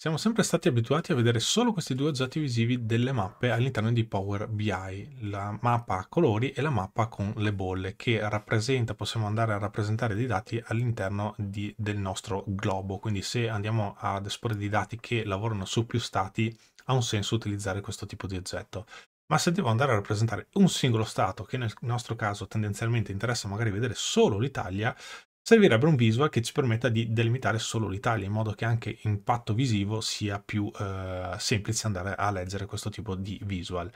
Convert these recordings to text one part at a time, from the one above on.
Siamo sempre stati abituati a vedere solo questi due oggetti visivi delle mappe all'interno di Power BI, la mappa a colori e la mappa con le bolle, che rappresenta, possiamo andare a rappresentare dei dati all'interno del nostro globo. Quindi se andiamo ad esporre dei dati che lavorano su più stati, ha un senso utilizzare questo tipo di oggetto. Ma se devo andare a rappresentare un singolo stato, che nel nostro caso tendenzialmente interessa magari vedere solo l'Italia, servirebbe un visual che ci permetta di delimitare solo l'Italia, in modo che anche in patto visivo sia più eh, semplice andare a leggere questo tipo di visual.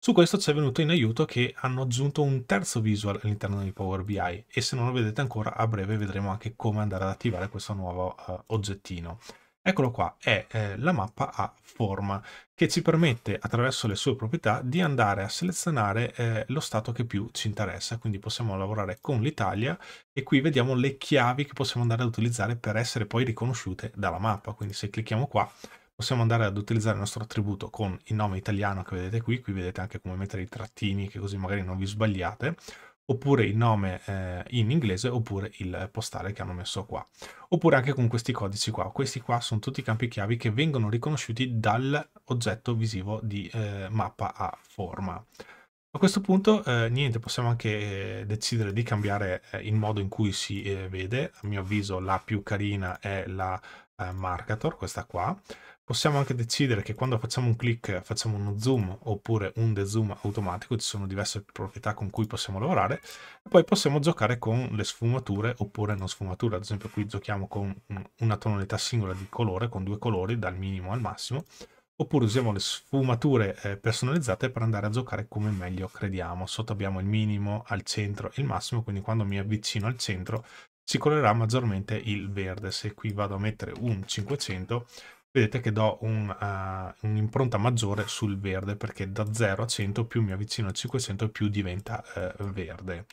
Su questo ci è venuto in aiuto che hanno aggiunto un terzo visual all'interno di Power BI e se non lo vedete ancora a breve vedremo anche come andare ad attivare questo nuovo eh, oggettino. Eccolo qua, è eh, la mappa a forma che ci permette attraverso le sue proprietà di andare a selezionare eh, lo stato che più ci interessa, quindi possiamo lavorare con l'Italia e qui vediamo le chiavi che possiamo andare ad utilizzare per essere poi riconosciute dalla mappa, quindi se clicchiamo qua possiamo andare ad utilizzare il nostro attributo con il nome italiano che vedete qui, qui vedete anche come mettere i trattini che così magari non vi sbagliate, oppure il nome eh, in inglese, oppure il postale che hanno messo qua. Oppure anche con questi codici qua. Questi qua sono tutti i campi chiavi che vengono riconosciuti dall'oggetto visivo di eh, mappa a forma. A questo punto, eh, niente, possiamo anche eh, decidere di cambiare eh, il modo in cui si eh, vede. A mio avviso la più carina è la marcator, questa qua. Possiamo anche decidere che quando facciamo un click facciamo uno zoom oppure un dezoom automatico, ci sono diverse proprietà con cui possiamo lavorare, poi possiamo giocare con le sfumature oppure non sfumature, ad esempio qui giochiamo con una tonalità singola di colore, con due colori, dal minimo al massimo, oppure usiamo le sfumature eh, personalizzate per andare a giocare come meglio crediamo. Sotto abbiamo il minimo, al centro e il massimo, quindi quando mi avvicino al centro si colorerà maggiormente il verde. Se qui vado a mettere un 500 vedete che do eh, un'impronta uh, un maggiore sul verde perché da 0 a 100 più mi avvicino a 500 più diventa uh, verde.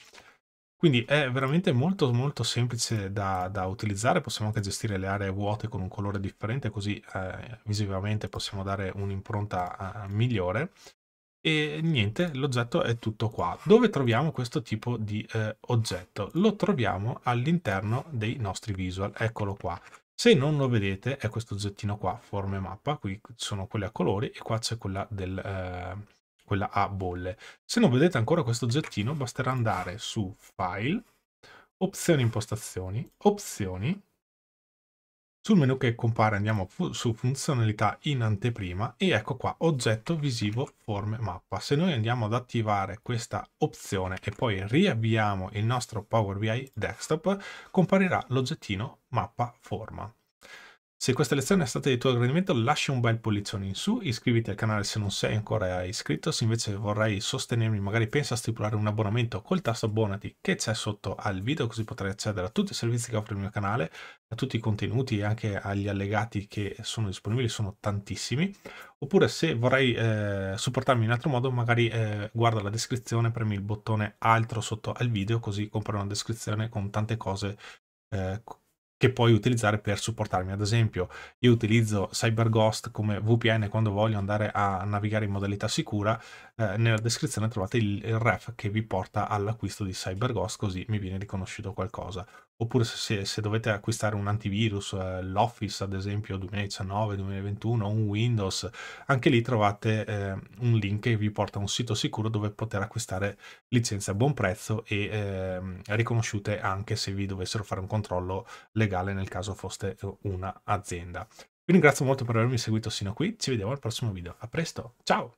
Quindi è veramente molto molto semplice da, da, utilizzare, possiamo anche gestire le aree vuote con un colore differente così eh, visivamente possiamo dare un'impronta eh, migliore. E niente, l'oggetto è tutto qua. Dove troviamo questo tipo di eh, oggetto? Lo troviamo all'interno dei nostri visual, eccolo qua. Se non lo vedete è questo oggettino qua, forme mappa, qui sono quelle a colori e qua c'è quella, eh, quella a bolle. Se non vedete ancora questo oggettino basterà andare su File, Opzioni impostazioni, Opzioni, sul menu che compare andiamo fu su funzionalità in anteprima e ecco qua oggetto visivo forme mappa. Se noi andiamo ad attivare questa opzione e poi riavviamo il nostro Power BI desktop comparirà l'oggettino mappa forma. Se questa lezione è stata di tuo gradimento lascia un bel pollizione in su, iscriviti al canale se non sei ancora iscritto, se invece vorrai sostenermi magari pensa a stipulare un abbonamento col tasto abbonati che c'è sotto al video così potrai accedere a tutti i servizi che offre il mio canale, a tutti i contenuti e anche agli allegati che sono disponibili, sono tantissimi. Oppure se vorrai eh, supportarmi in altro modo magari eh, guarda la descrizione, premi il bottone altro sotto al video così compri una descrizione con tante cose eh, che puoi utilizzare per supportarmi. Ad esempio, io utilizzo CyberGhost come VPN quando voglio andare a navigare in modalità sicura. Eh, nella descrizione trovate il, il, ref che vi porta all'acquisto di CyberGhost, così mi viene riconosciuto qualcosa. Oppure se, se dovete acquistare un antivirus, eh, l'Office ad esempio 2019, 2021, un Windows, anche lì trovate eh, un link che vi porta a un sito sicuro dove poter acquistare licenze a buon prezzo e ehm, riconosciute anche se vi dovessero fare un controllo legale legale nel caso foste eh, un'azienda. Vi ringrazio molto per avermi seguito sino qui, ci vediamo al prossimo video, a presto, ciao!